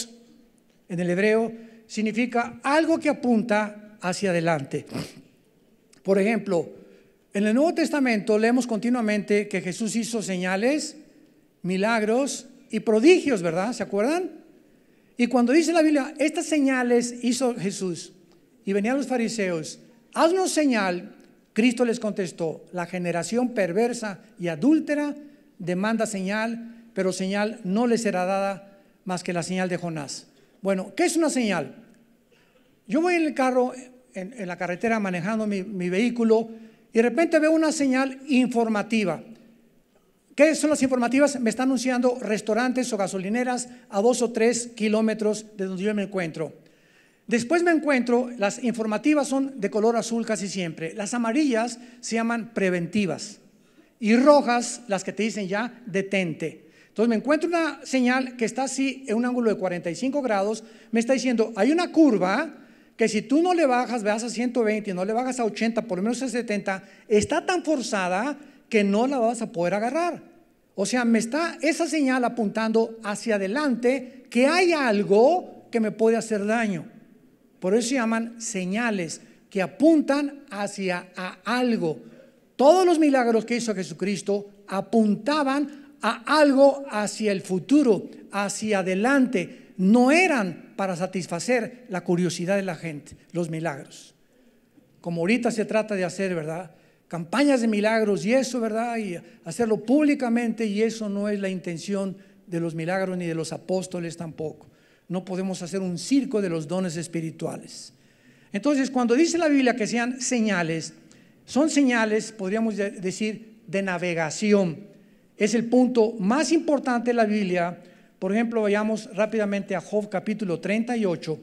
en el hebreo, significa algo que apunta hacia adelante. Por ejemplo, en el Nuevo Testamento leemos continuamente que Jesús hizo señales, milagros y prodigios, ¿verdad? ¿Se acuerdan? Y cuando dice la Biblia, estas señales hizo Jesús, y venían los fariseos, haznos señal, Cristo les contestó, la generación perversa y adúltera demanda señal, pero señal no le será dada más que la señal de Jonás. Bueno, ¿qué es una señal? Yo voy en el carro, en, la carretera, manejando mi vehículo y de repente veo una señal informativa. ¿Qué son las informativas? Me están anunciando restaurantes o gasolineras a dos o tres kilómetros de donde yo me encuentro. Después me encuentro, las informativas son de color azul casi siempre. Las amarillas se llaman preventivas y rojas las que te dicen ya detente. Entonces me encuentro una señal que está así en un ángulo de 45 grados, me está diciendo, hay una curva que si tú no le bajas, veas a 120 no le bajas a 80, por lo menos a 70, está tan forzada que no la vas a poder agarrar. O sea, me está esa señal apuntando hacia adelante que hay algo que me puede hacer daño. Por eso se llaman señales que apuntan hacia a algo. Todos los milagros que hizo Jesucristo apuntaban a algo hacia el futuro, hacia adelante. No eran para satisfacer la curiosidad de la gente, los milagros. Como ahorita se trata de hacer, ¿verdad? Campañas de milagros y eso, ¿verdad? Y hacerlo públicamente y eso no es la intención de los milagros ni de los apóstoles tampoco. No podemos hacer un circo de los dones espirituales. Entonces, cuando dice la Biblia que sean señales, son señales, podríamos decir, de navegación es el punto más importante de la Biblia. Por ejemplo, vayamos rápidamente a Job capítulo 38,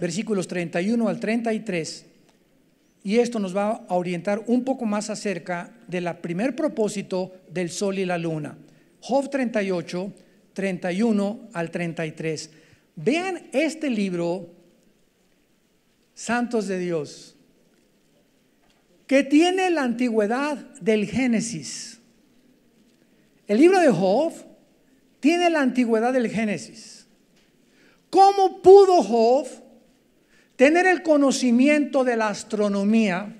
versículos 31 al 33. Y esto nos va a orientar un poco más acerca del primer propósito del sol y la luna. Job 38, 31 al 33. Vean este libro, Santos de Dios, que tiene la antigüedad del Génesis el libro de Job tiene la antigüedad del Génesis. ¿Cómo pudo Job tener el conocimiento de la astronomía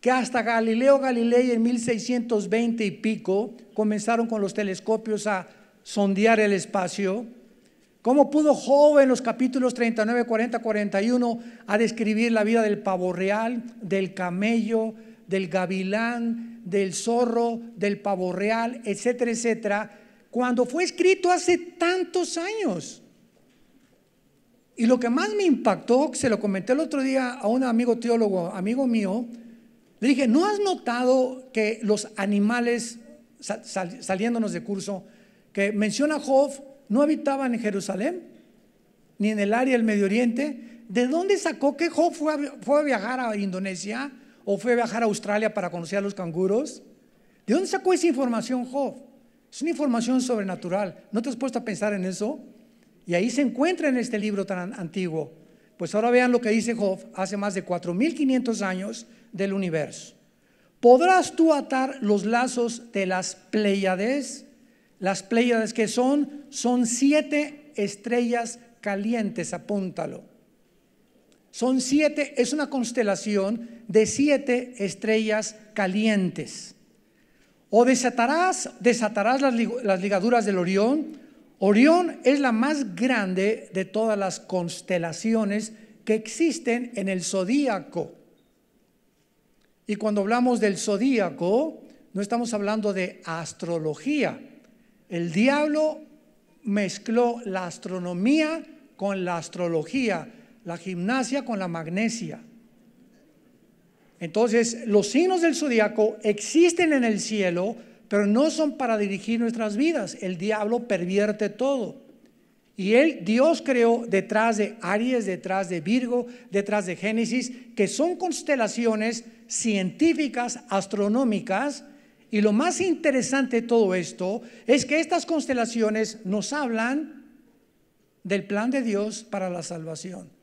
que hasta Galileo Galilei en 1620 y pico comenzaron con los telescopios a sondear el espacio? ¿Cómo pudo Job en los capítulos 39, 40, 41 a describir la vida del pavo real, del camello, del gavilán, del zorro, del pavo real, etcétera, etcétera, cuando fue escrito hace tantos años. Y lo que más me impactó, se lo comenté el otro día a un amigo teólogo, amigo mío, le dije, ¿no has notado que los animales, saliéndonos de curso, que menciona Job, no habitaban en Jerusalén, ni en el área del Medio Oriente? ¿De dónde sacó que Job fue fue a viajar a Indonesia? o fue a viajar a Australia para conocer a los canguros? ¿De dónde sacó esa información Job? Es una información sobrenatural. ¿No te has puesto a pensar en eso? Y ahí se encuentra en este libro tan antiguo. Pues ahora vean lo que dice Job hace más de 4.500 años del universo. ¿Podrás tú atar los lazos de las Pléyades? Las Pléyades que son, son siete estrellas calientes, apúntalo. Son siete, es una constelación de siete estrellas calientes. O desatarás, desatarás las, las ligaduras del Orión. Orión es la más grande de todas las constelaciones que existen en el zodíaco. Y cuando hablamos del zodíaco, no estamos hablando de astrología. El diablo mezcló la astronomía con la astrología la gimnasia con la magnesia. Entonces, los signos del zodiaco existen en el cielo, pero no son para dirigir nuestras vidas. El diablo pervierte todo. Y él, Dios creó detrás de Aries, detrás de Virgo, detrás de Génesis, que son constelaciones científicas, astronómicas. Y lo más interesante de todo esto es que estas constelaciones nos hablan del plan de Dios para la salvación.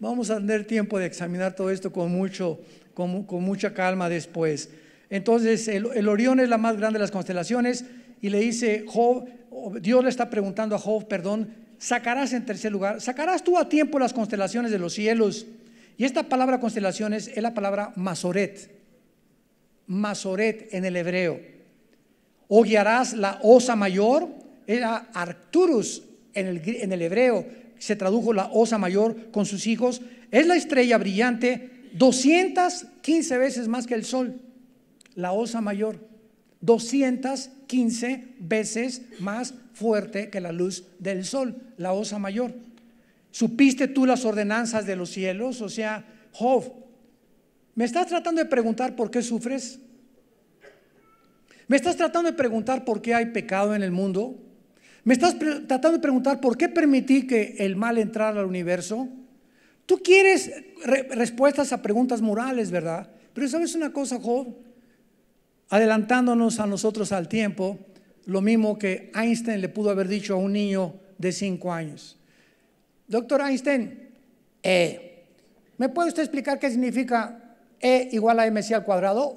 Vamos a tener tiempo de examinar todo esto con, mucho, con, mucha calma después. Entonces, el, Orión es la más grande de las constelaciones y le dice, Job, Dios le está preguntando a Job, perdón, sacarás en tercer lugar, sacarás tú a tiempo las constelaciones de los cielos. Y esta palabra constelaciones es la palabra masoret, masoret en el hebreo. O guiarás la osa mayor, era Arcturus en el, en el hebreo, se tradujo la Osa Mayor con sus hijos, es la estrella brillante 215 veces más que el Sol, la Osa Mayor, 215 veces más fuerte que la luz del Sol, la Osa Mayor. ¿Supiste tú las ordenanzas de los cielos? O sea, Job, ¿me estás tratando de preguntar por qué sufres? ¿Me estás tratando de preguntar por qué hay pecado en el mundo? ¿Me estás tratando de preguntar por qué permití que el mal entrara al universo? Tú quieres respuestas a preguntas morales, ¿verdad? Pero sabes una cosa, Job, adelantándonos a nosotros al tiempo, lo mismo que Einstein le pudo haber dicho a un niño de 5 años. Doctor Einstein, eh, ¿me puede usted explicar qué significa E igual a MC al cuadrado?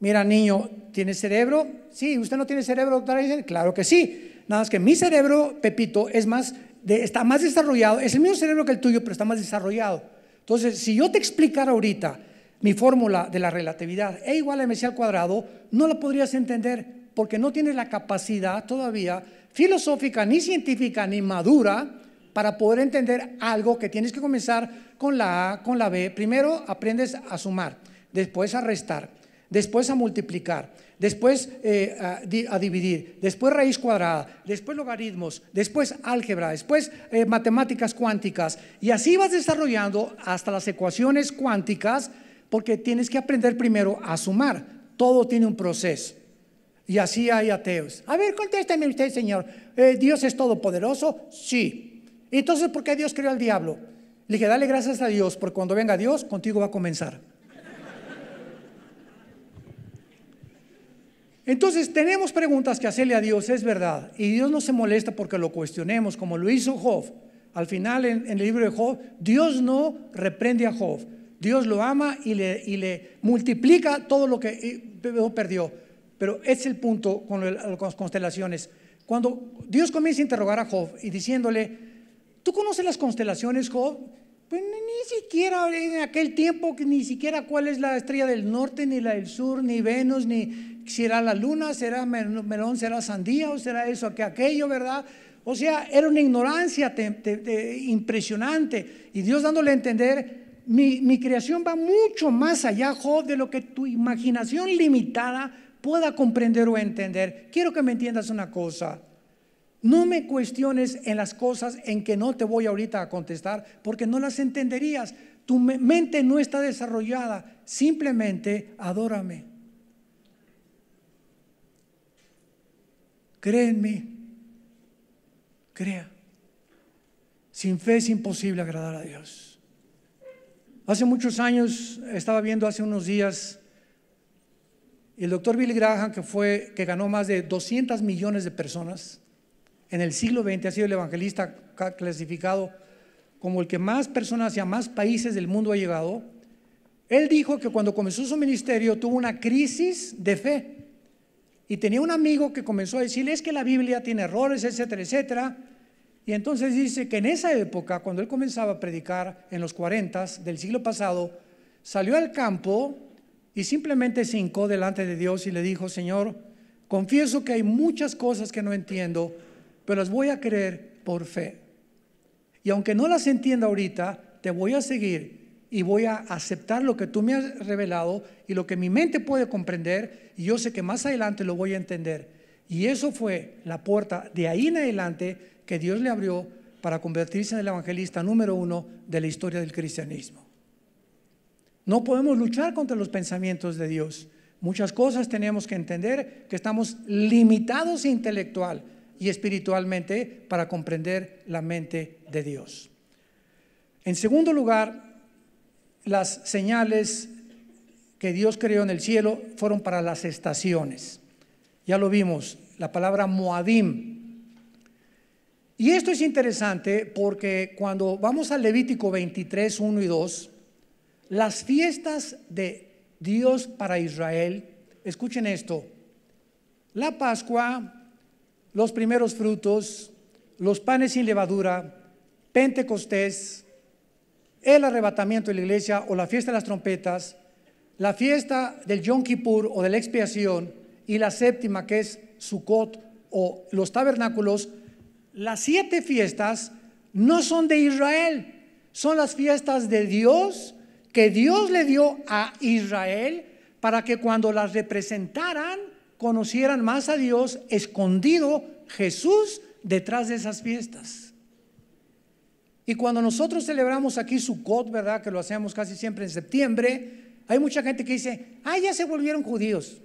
Mira, niño, ¿tiene cerebro? Sí, ¿usted no tiene cerebro, doctor Einstein? Claro que sí. Nada más que mi cerebro, Pepito, es más, está más desarrollado. Es el mismo cerebro que el tuyo, pero está más desarrollado. Entonces, si yo te explicara ahorita mi fórmula de la relatividad E igual a mc al cuadrado, no la podrías entender porque no tienes la capacidad todavía filosófica, ni científica, ni madura para poder entender algo que tienes que comenzar con la A, con la B. Primero aprendes a sumar, después a restar, después a multiplicar después eh, a, dividir, después raíz cuadrada, después logaritmos, después álgebra, después eh, matemáticas cuánticas. Y así vas desarrollando hasta las ecuaciones cuánticas porque tienes que aprender primero a sumar. Todo tiene un proceso. Y así hay ateos. A ver, contésteme usted, señor. Eh, ¿Dios es todopoderoso? Sí. Entonces, ¿por qué Dios creó al diablo? Le dije, dale gracias a Dios, porque cuando venga Dios, contigo va a comenzar. Entonces tenemos preguntas que hacerle a Dios, es verdad. Y Dios no se molesta porque lo cuestionemos, como lo hizo Job. Al final en, el libro de Job, Dios no reprende a Job. Dios lo ama y le, multiplica todo lo que perdió. Pero ese es el punto con, con las constelaciones. Cuando Dios comienza a interrogar a Job y diciéndole, ¿tú conoces las constelaciones, Job? Pues ni siquiera en aquel tiempo, ni siquiera cuál es la estrella del norte, ni la del sur, ni Venus, ni si será la luna, será melón, será sandía, o será eso, que aquello, ¿verdad? O sea, era una ignorancia impresionante. Y Dios dándole a entender, mi, mi creación va mucho más allá, Job, de lo que tu imaginación limitada pueda comprender o entender. Quiero que me entiendas una cosa. No me cuestiones en las cosas en que no te voy ahorita a contestar porque no las entenderías. Tu mente no está desarrollada. Simplemente adórame. Cree en mí. Crea. Sin fe es imposible agradar a Dios. Hace muchos años estaba viendo hace unos días el doctor Billy Graham que fue que ganó más de 200 millones de personas en el siglo XX ha sido el evangelista clasificado como el que más personas y a más países del mundo ha llegado, él dijo que cuando comenzó su ministerio tuvo una crisis de fe. Y tenía un amigo que comenzó a decirle, es que la Biblia tiene errores, etcétera, etcétera. Y entonces dice que en esa época, cuando él comenzaba a predicar en los 40 del siglo pasado, salió al campo y simplemente se hincó delante de Dios y le dijo, Señor, confieso que hay muchas cosas que no entiendo, pero las voy a creer por fe. Y aunque no las entienda ahorita, te voy a seguir y voy a aceptar lo que tú me has revelado y lo que mi mente puede comprender y yo sé que más adelante lo voy a entender. Y eso fue la puerta de ahí en adelante que Dios le abrió para convertirse en el evangelista número uno de la historia del cristianismo. No podemos luchar contra los pensamientos de Dios. Muchas cosas tenemos que entender que estamos limitados intelectualmente y espiritualmente para comprender la mente de Dios. En segundo lugar, las señales que Dios creó en el cielo fueron para las estaciones. Ya lo vimos, la palabra Moadim. Y esto es interesante porque cuando vamos al Levítico 23, 1 y 2, las fiestas de Dios para Israel, escuchen esto, la Pascua, los primeros frutos, los panes sin levadura, Pentecostés, el arrebatamiento de la iglesia o la fiesta de las trompetas, la fiesta del Yom Kippur o de la expiación y la séptima que es Sukkot o los tabernáculos, las siete fiestas no son de Israel, son las fiestas de Dios que Dios le dio a Israel para que cuando las representaran conocieran más a Dios escondido Jesús detrás de esas fiestas. Y cuando nosotros celebramos aquí Sukkot, ¿verdad? Que lo hacemos casi siempre en septiembre, hay mucha gente que dice, ah, ya se volvieron judíos.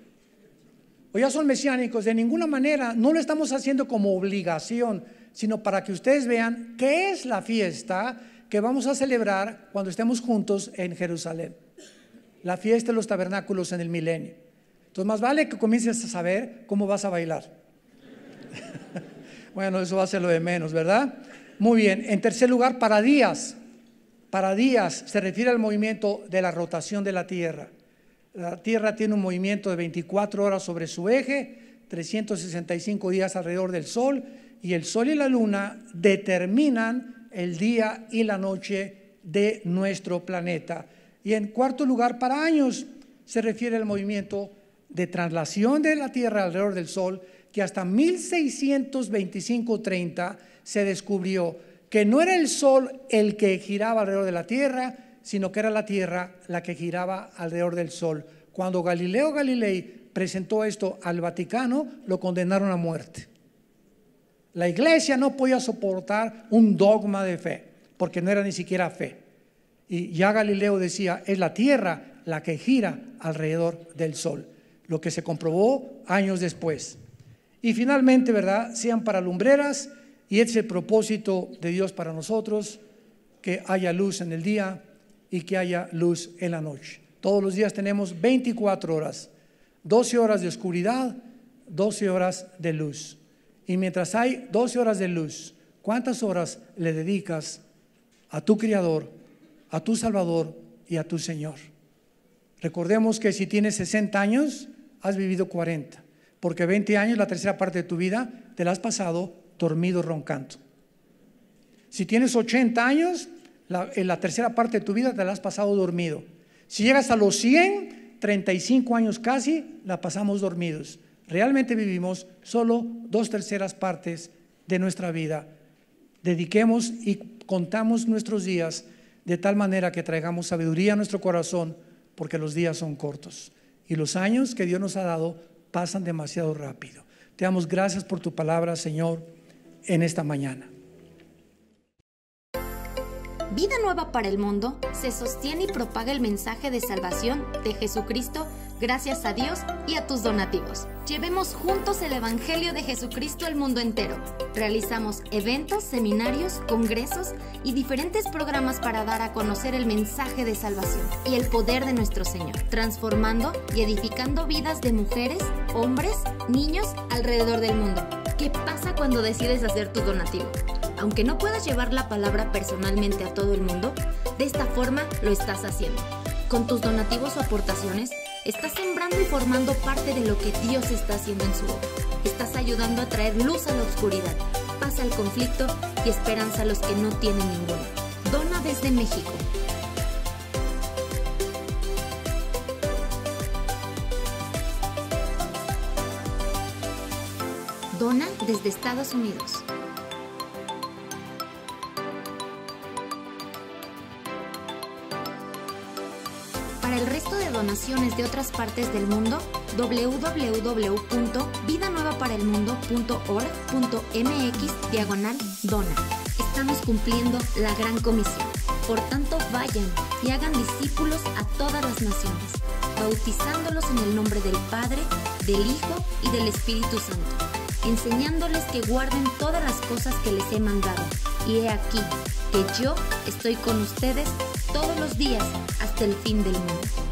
O ya son mesiánicos. De ninguna manera, no lo estamos haciendo como obligación, sino para que ustedes vean qué es la fiesta que vamos a celebrar cuando estemos juntos en Jerusalén. La fiesta de los tabernáculos en el milenio. Entonces, más vale que comiences a saber cómo vas a bailar. bueno, eso va a ser lo de menos, ¿verdad? Muy bien. En tercer lugar, para días. Para días se refiere al movimiento de la rotación de la Tierra. La Tierra tiene un movimiento de 24 horas sobre su eje, 365 días alrededor del Sol, y el Sol y la Luna determinan el día y la noche de nuestro planeta. Y en cuarto lugar, para años, se refiere al movimiento de traslación de la Tierra alrededor del Sol que hasta 1625-30 se descubrió que no era el Sol el que giraba alrededor de la Tierra, sino que era la Tierra la que giraba alrededor del Sol. Cuando Galileo Galilei presentó esto al Vaticano, lo condenaron a muerte. La iglesia no podía soportar un dogma de fe, porque no era ni siquiera fe. Y ya Galileo decía, es la Tierra la que gira alrededor del Sol lo que se comprobó años después. Y finalmente, ¿verdad? Sean para lumbreras y es el propósito de Dios para nosotros, que haya luz en el día y que haya luz en la noche. Todos los días tenemos 24 horas, 12 horas de oscuridad, 12 horas de luz. Y mientras hay 12 horas de luz, ¿cuántas horas le dedicas a tu Creador, a tu Salvador y a tu Señor? Recordemos que si tienes 60 años, has vivido 40, porque 20 años, la tercera parte de tu vida, te la has pasado dormido, roncando. Si tienes 80 años, la, tercera parte de tu vida te la has pasado dormido. Si llegas a los 100, 35 años casi, la pasamos dormidos. Realmente vivimos solo dos terceras partes de nuestra vida. Dediquemos y contamos nuestros días de tal manera que traigamos sabiduría a nuestro corazón, porque los días son cortos y los años que Dios nos ha dado pasan demasiado rápido. Te damos gracias por tu palabra, Señor, en esta mañana. Vida Nueva para el Mundo se sostiene y propaga el mensaje de salvación de Jesucristo gracias a Dios y a tus donativos. Llevemos juntos el Evangelio de Jesucristo al mundo entero. Realizamos eventos, seminarios, congresos y diferentes programas para dar a conocer el mensaje de salvación y el poder de nuestro Señor, transformando y edificando vidas de mujeres, hombres, niños alrededor del mundo. ¿Qué pasa cuando decides hacer tu donativo? Aunque no puedas llevar la palabra personalmente a todo el mundo, de esta forma lo estás haciendo. Con tus donativos o aportaciones, Estás sembrando y formando parte de lo que Dios está haciendo en su obra. Estás ayudando a traer luz a la oscuridad, paz al conflicto y esperanza a los que no tienen ninguna. Dona desde México. Dona desde Estados Unidos. de otras partes del mundo, www.vidanuevaparelmundo.org.mx diagonal dona. Estamos cumpliendo la gran comisión. Por tanto, vayan y hagan discípulos a todas las naciones, bautizándolos en el nombre del Padre, del Hijo y del Espíritu Santo, enseñándoles que guarden todas las cosas que les he mandado. Y he aquí que yo estoy con ustedes todos los días hasta el fin del mundo.